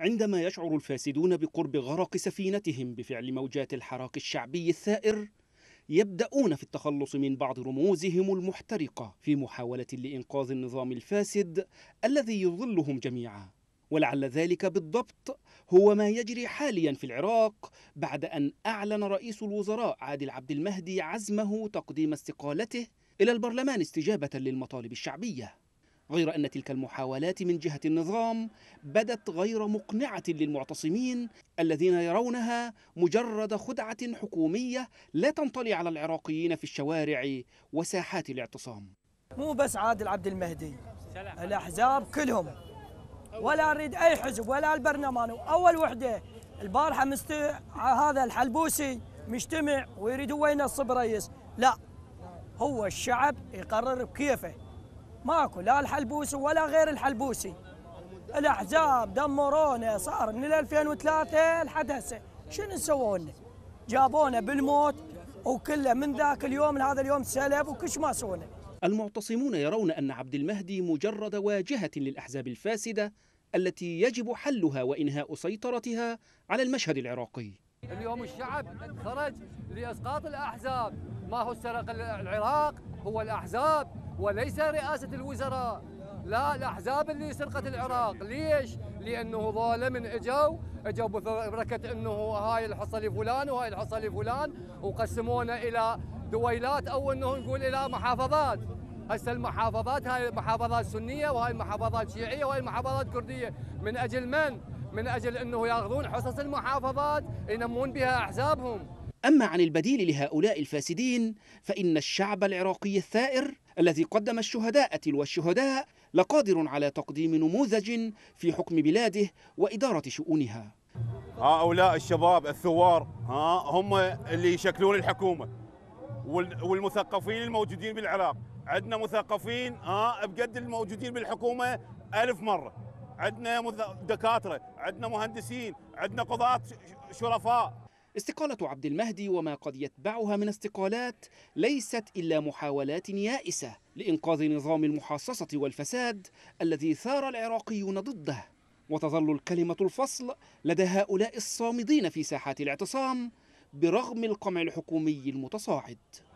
عندما يشعر الفاسدون بقرب غرق سفينتهم بفعل موجات الحراك الشعبي الثائر يبدأون في التخلص من بعض رموزهم المحترقة في محاولة لإنقاذ النظام الفاسد الذي يظلهم جميعا ولعل ذلك بالضبط هو ما يجري حاليا في العراق بعد أن أعلن رئيس الوزراء عادل عبد المهدي عزمه تقديم استقالته إلى البرلمان استجابة للمطالب الشعبية غير أن تلك المحاولات من جهة النظام بدت غير مقنعة للمعتصمين الذين يرونها مجرد خدعة حكومية لا تنطلي على العراقيين في الشوارع وساحات الاعتصام مو بس عادل عبد المهدي الأحزاب كلهم ولا أريد أي حزب ولا البرلمان أول وحدة البارحة مست... هذا الحلبوسي مجتمع ويريد هو ينصب رئيس لا هو الشعب يقرر بكيفه ماكو لا الحلبوسي ولا غير الحلبوسي الاحزاب دمرونا صار من 2003 لحد هسه شنو سووا لنا؟ جابونا بالموت وكله من ذاك اليوم لهذا اليوم سلب وكش ما سوونا المعتصمون يرون أن عبد المهدي مجرد واجهة للأحزاب الفاسدة التي يجب حلها وإنهاء سيطرتها على المشهد العراقي اليوم الشعب خرج لإسقاط الأحزاب ما هو سرق العراق هو الأحزاب وليس رئاسة الوزراء لا الأحزاب اللي سرقت العراق ليش؟ لأنه ظالم من إجوا إجوا بفبركة أنه هاي الحصة لفلان وهاي الحصة لفلان وقسمونا إلى دويلات أو أنه نقول إلى محافظات هسه المحافظات هاي المحافظات سنيه وهاي المحافظات شيعيه وهاي المحافظات كرديه من اجل من؟ من اجل انه ياخذون حصص المحافظات ينمون بها احزابهم. اما عن البديل لهؤلاء الفاسدين فان الشعب العراقي الثائر الذي قدم الشهداء تلو الشهداء لقادر على تقديم نموذج في حكم بلاده وإدارة شؤونها هؤلاء الشباب الثوار ها هم اللي يشكلون الحكومة والمثقفين الموجودين بالعراق عندنا مثقفين ها بقد الموجودين بالحكومة ألف مرة عندنا دكاترة عندنا مهندسين عندنا قضاة شرفاء استقالة عبد المهدي وما قد يتبعها من استقالات ليست إلا محاولات يائسة لإنقاذ نظام المحاصصة والفساد الذي ثار العراقيون ضده وتظل الكلمة الفصل لدى هؤلاء الصامدين في ساحات الاعتصام برغم القمع الحكومي المتصاعد